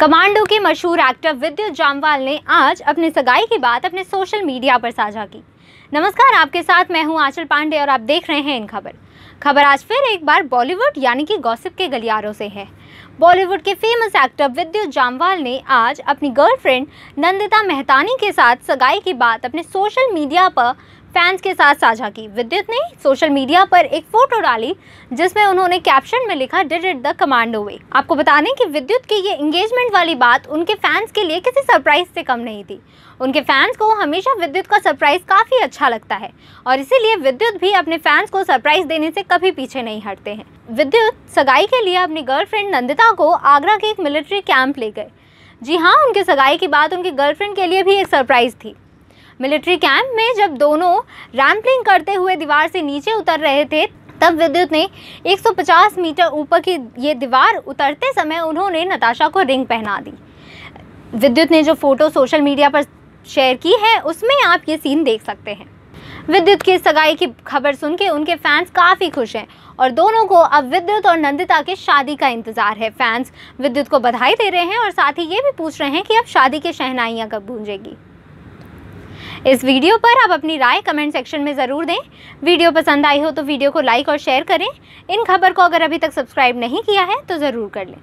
commando के मशहूर actor विद्युत जामवाल ने आज अपने सगाई की बात अपने सोशल मीडिया पर साझा की नमस्कार आपके साथ मैं हूं आंचल पांडे और आप देख रहे हैं इन खबर खबर आज फिर एक बार बॉलीवुड यानी कि गॉसिप के गलियारों से है बॉलीवुड के फेमस एक्टर विद्युत जामवाल ने आज अपनी गर्लफ्रेंड नंदिता मेहतानी के साथ सगाई की बात अपने सोशल मीडिया पर फैंस के साथ साझा की विद्युत ने सोशल मीडिया पर एक फोटो डाली जिसमें उन्होंने कैप्शन में लिखा did it the commando way आपको बता दें कि विद्युत की ये इंगेजमेंट वाली बात उनके फैंस के लिए किसी सरप्राइज से कम नहीं थी उनके फैंस को हमेशा विद्युत का सरप्राइज काफ़ी अच्छा लगता है और इसीलिए विद्युत भी अपने फैंस को सरप्राइज देने से कभी पीछे नहीं हटते हैं विद्युत सगाई के लिए अपनी गर्लफ्रेंड नंदिता को आगरा के एक मिलिट्री कैंप ले गए जी हाँ उनके सगाई की बात उनकी गर्लफ्रेंड के लिए भी एक सरप्राइज थी मिलिट्री कैंप में जब दोनों रैम्पलिंग करते हुए दीवार से नीचे उतर रहे थे तब विद्युत ने 150 मीटर ऊपर की ये दीवार उतरते समय उन्होंने नताशा को रिंग पहना दी विद्युत ने जो फ़ोटो सोशल मीडिया पर शेयर की है उसमें आप ये सीन देख सकते हैं विद्युत की सगाई की खबर सुन के उनके फैंस काफ़ी खुश हैं और दोनों को अब विद्युत और नंदिता के शादी का इंतज़ार है फैंस विद्युत को बधाई दे रहे हैं और साथ ही ये भी पूछ रहे हैं कि अब शादी के शहनाइयाँ कब गूंजेगी इस वीडियो पर आप अपनी राय कमेंट सेक्शन में ज़रूर दें वीडियो पसंद आई हो तो वीडियो को लाइक और शेयर करें इन खबर को अगर अभी तक सब्सक्राइब नहीं किया है तो ज़रूर कर लें